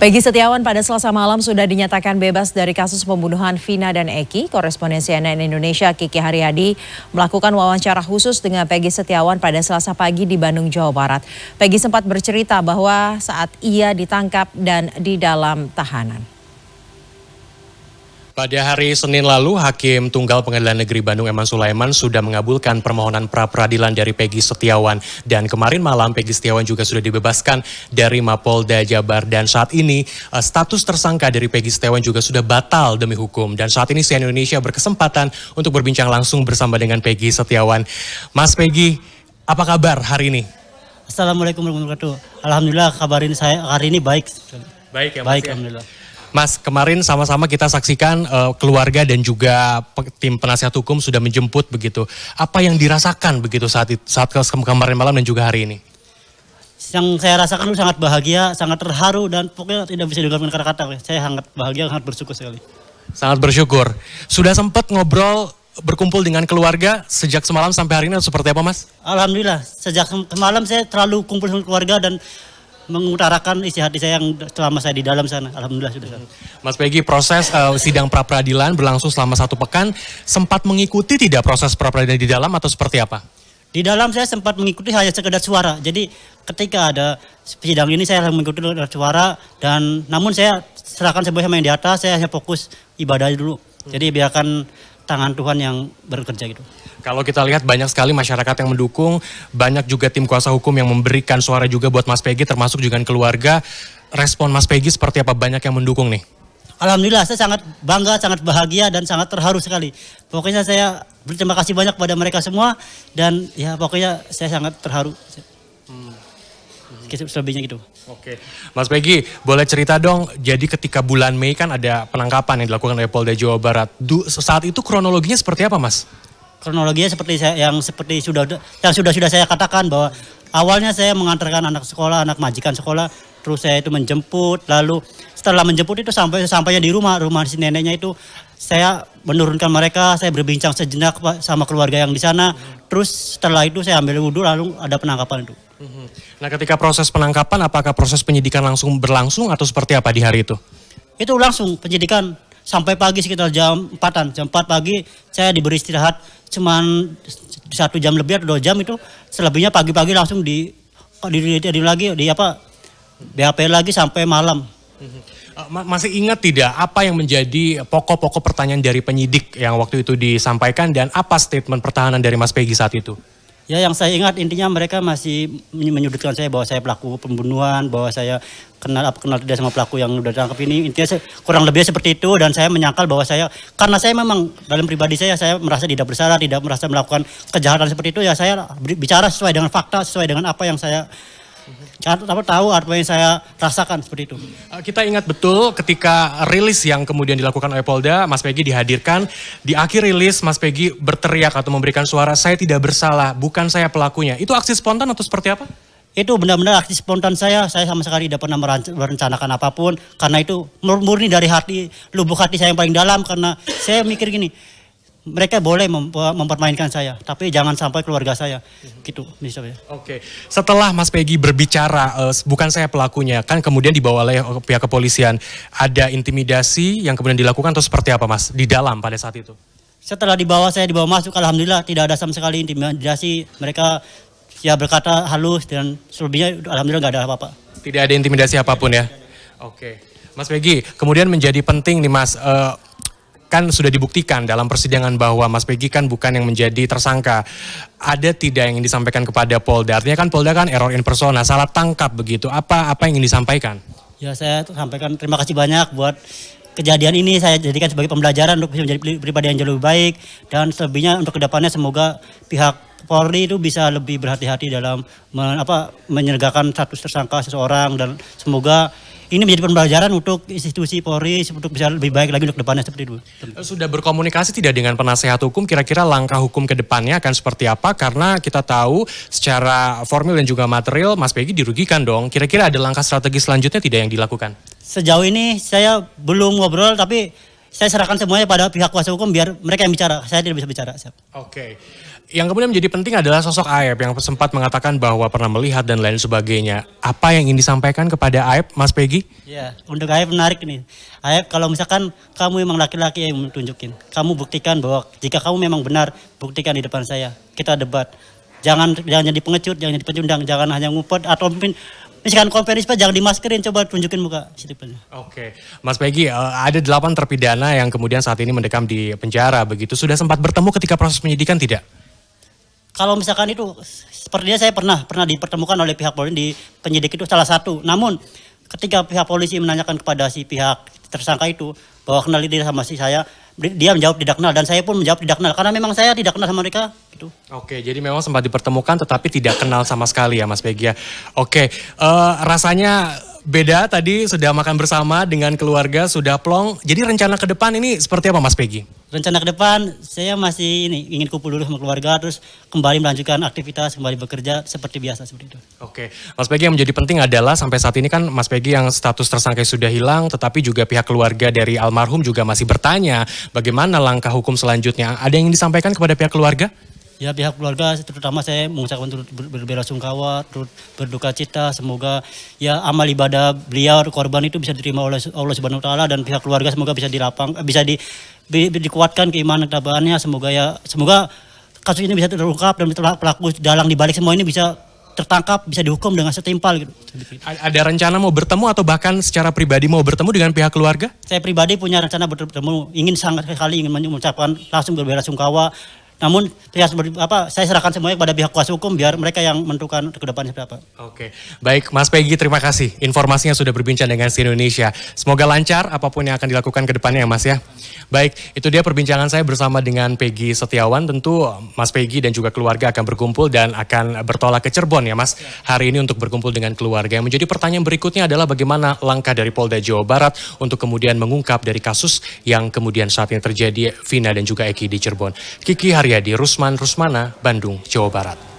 Peggy Setiawan pada selasa malam sudah dinyatakan bebas dari kasus pembunuhan Vina dan Eki. Korespondensi CNN Indonesia Kiki Haryadi melakukan wawancara khusus dengan Peggy Setiawan pada selasa pagi di Bandung, Jawa Barat. Peggy sempat bercerita bahwa saat ia ditangkap dan di dalam tahanan. Pada hari Senin lalu, Hakim Tunggal Pengadilan Negeri Bandung Eman Sulaiman sudah mengabulkan permohonan pra-peradilan dari Peggy Setiawan. Dan kemarin malam Peggy Setiawan juga sudah dibebaskan dari Mapolda Jabar. Dan saat ini eh, status tersangka dari Peggy Setiawan juga sudah batal demi hukum. Dan saat ini CNN Indonesia berkesempatan untuk berbincang langsung bersama dengan Peggy Setiawan. Mas Peggy, apa kabar hari ini? Assalamualaikum warahmatullahi wabarakatuh. Alhamdulillah kabarin saya hari ini baik. Baik ya Mas baik, ya. Alhamdulillah. Mas, kemarin sama-sama kita saksikan uh, keluarga dan juga tim penasihat hukum sudah menjemput begitu. Apa yang dirasakan begitu saat saat kemarin malam dan juga hari ini? Yang saya rasakan sangat bahagia, sangat terharu dan pokoknya tidak bisa diungkapkan kata-kata. Saya sangat bahagia, sangat bersyukur sekali. Sangat bersyukur. Sudah sempat ngobrol berkumpul dengan keluarga sejak semalam sampai hari ini seperti apa mas? Alhamdulillah, sejak semalam saya terlalu kumpul dengan keluarga dan mengutarakan isi hati saya yang selama saya di dalam sana. Alhamdulillah sudah. Hmm. Mas Peggy, proses uh, sidang pra peradilan berlangsung selama satu pekan. Sempat mengikuti tidak proses pra peradilan di dalam atau seperti apa? Di dalam saya sempat mengikuti hanya sekedar suara. Jadi ketika ada sidang ini saya mengikuti suara dan namun saya serahkan sebuah yang di atas, saya hanya fokus ibadah dulu. Jadi biarkan tangan Tuhan yang bekerja gitu. Kalau kita lihat banyak sekali masyarakat yang mendukung, banyak juga tim kuasa hukum yang memberikan suara juga buat Mas Peggy termasuk juga keluarga. Respon Mas Peggy seperti apa banyak yang mendukung nih? Alhamdulillah saya sangat bangga, sangat bahagia dan sangat terharu sekali. Pokoknya saya berterima kasih banyak pada mereka semua dan ya pokoknya saya sangat terharu selebihnya gitu. Oke. Mas Peggy, boleh cerita dong, jadi ketika bulan Mei kan ada penangkapan yang dilakukan oleh Polda Jawa Barat. Du, saat itu kronologinya seperti apa, Mas? Kronologinya seperti saya, yang seperti sudah yang sudah sudah saya katakan bahwa awalnya saya mengantarkan anak sekolah, anak majikan sekolah, terus saya itu menjemput, lalu setelah menjemput itu sampai sampainya di rumah, rumah si neneknya itu saya menurunkan mereka, saya berbincang sejenak sama keluarga yang di sana. Terus setelah itu saya ambil wudhu lalu ada penangkapan itu. Mhm. Nah ketika proses penangkapan apakah proses penyidikan langsung berlangsung atau seperti apa di hari itu? Itu langsung penyidikan sampai pagi sekitar jam 4-an. Jam 4 pagi saya diberi istirahat cuman satu jam lebih atau dua jam itu selebihnya pagi-pagi langsung di di, di, di lagi di apa BAP lagi sampai malam. Eh, masih ingat tidak apa yang menjadi pokok-pokok pertanyaan dari penyidik yang waktu itu disampaikan dan apa statement pertahanan dari Mas Pegi saat itu? Ya yang saya ingat intinya mereka masih menyudutkan saya bahwa saya pelaku pembunuhan, bahwa saya kenal apa kenal tidak sama pelaku yang sudah tangkap ini. Intinya saya, kurang lebih seperti itu dan saya menyangkal bahwa saya karena saya memang dalam pribadi saya saya merasa tidak bersalah, tidak merasa melakukan kejahatan seperti itu ya saya bicara sesuai dengan fakta, sesuai dengan apa yang saya Kan apa tahu apa yang saya rasakan seperti itu. Eh, kita ingat betul ketika rilis yang kemudian dilakukan oleh Polda, Mas Peggy dihadirkan. Di akhir rilis Mas Peggy berteriak atau memberikan suara, saya tidak bersalah, bukan saya pelakunya. Itu aksi spontan atau seperti apa? itu benar-benar aksi spontan saya saya sama sekali tidak pernah merencanakan apapun karena itu murni dari hati lubuk hati saya yang paling dalam karena saya mikir gini mereka boleh mempermainkan saya, tapi jangan sampai keluarga saya. Gitu, misalnya. Oke, setelah Mas Peggy berbicara, uh, bukan saya pelakunya, kan kemudian dibawa oleh eh, pihak kepolisian, ada intimidasi yang kemudian dilakukan atau seperti apa Mas, di dalam pada saat itu? Setelah dibawa, saya dibawa masuk, Alhamdulillah tidak ada sama sekali intimidasi, mereka ya berkata halus dan selebihnya Alhamdulillah nggak ada apa-apa. Tidak ada intimidasi apapun ya? Oke. Mas Peggy, kemudian menjadi penting nih Mas, uh, kan sudah dibuktikan dalam persidangan bahwa Mas Peggy kan bukan yang menjadi tersangka. Ada tidak yang ingin disampaikan kepada Polda? Artinya kan Polda kan error in persona, salah tangkap begitu. Apa apa yang ingin disampaikan? Ya saya sampaikan terima kasih banyak buat kejadian ini saya jadikan sebagai pembelajaran untuk bisa menjadi pribadi yang jauh lebih baik dan selebihnya untuk kedepannya semoga pihak Polri itu bisa lebih berhati-hati dalam men, apa, menyergakan status tersangka seseorang dan semoga ini menjadi pembelajaran untuk institusi Polri untuk bisa lebih baik lagi untuk depannya seperti itu. Sudah berkomunikasi tidak dengan penasehat hukum kira-kira langkah hukum ke depannya akan seperti apa karena kita tahu secara formil dan juga material Mas Peggy dirugikan dong. Kira-kira ada langkah strategis selanjutnya tidak yang dilakukan? Sejauh ini saya belum ngobrol tapi saya serahkan semuanya pada pihak kuasa hukum biar mereka yang bicara. Saya tidak bisa bicara. Oke. Okay. Yang kemudian menjadi penting adalah sosok Aep yang sempat mengatakan bahwa pernah melihat dan lain sebagainya. Apa yang ingin disampaikan kepada Aep, Mas Peggy? Ya, untuk Aep menarik nih. Aep kalau misalkan kamu memang laki-laki yang menunjukin, Kamu buktikan bahwa jika kamu memang benar, buktikan di depan saya. Kita debat jangan jangan jadi pengecut, jangan jadi pecundang, jangan hanya ngumpet atau mungkin misalkan konferensi pak jangan dimaskerin coba tunjukin muka Oke. Okay. Mas Peggy, eh, ada delapan terpidana yang kemudian saat ini mendekam di penjara begitu. Sudah sempat bertemu ketika proses penyidikan tidak? Kalau misalkan itu sepertinya saya pernah pernah dipertemukan oleh pihak polisi di penyidik itu salah satu. Namun ketika pihak polisi menanyakan kepada si pihak tersangka itu bahwa kenali dia sama si saya, dia menjawab tidak kenal dan saya pun menjawab tidak kenal karena memang saya tidak kenal sama mereka gitu. Oke, jadi memang sempat dipertemukan tetapi tidak kenal sama sekali ya Mas Bagia. Oke, uh, rasanya beda tadi sudah makan bersama dengan keluarga sudah plong. Jadi rencana ke depan ini seperti apa Mas Pegi? Rencana ke depan saya masih ini ingin kumpul dulu sama keluarga terus kembali melanjutkan aktivitas kembali bekerja seperti biasa seperti itu. Oke, Mas Pegi yang menjadi penting adalah sampai saat ini kan Mas Pegi yang status tersangka sudah hilang tetapi juga pihak keluarga dari almarhum juga masih bertanya bagaimana langkah hukum selanjutnya. Ada yang ingin disampaikan kepada pihak keluarga? ya pihak keluarga terutama saya mengucapkan turut berbela sungkawa, turut berduka cita. Semoga ya amal ibadah beliau korban itu bisa diterima oleh Allah Subhanahu wa taala dan pihak keluarga semoga bisa dilapang eh, bisa di, di, dikuatkan keimanan tabahannya. Semoga ya semoga kasus ini bisa terungkap dan pelaku dalang dibalik semua ini bisa tertangkap bisa dihukum dengan setimpal gitu. Ada rencana mau bertemu atau bahkan secara pribadi mau bertemu dengan pihak keluarga? Saya pribadi punya rencana bertemu, ingin sangat sekali ingin mengucapkan langsung berbela sungkawa namun apa saya serahkan semuanya kepada pihak kuasa hukum biar mereka yang menentukan ke depannya seperti apa. Oke. Baik, Mas Peggy terima kasih informasinya sudah berbincang dengan si Indonesia. Semoga lancar apapun yang akan dilakukan ke depannya ya Mas ya. Baik, itu dia perbincangan saya bersama dengan Peggy Setiawan. Tentu Mas Peggy dan juga keluarga akan berkumpul dan akan bertolak ke Cirebon ya Mas hari ini untuk berkumpul dengan keluarga. Yang menjadi pertanyaan berikutnya adalah bagaimana langkah dari Polda Jawa Barat untuk kemudian mengungkap dari kasus yang kemudian saat ini terjadi Vina dan juga Eki di Cirebon. Kiki hari Supriyadi Rusman Rusmana, Bandung, Jawa Barat.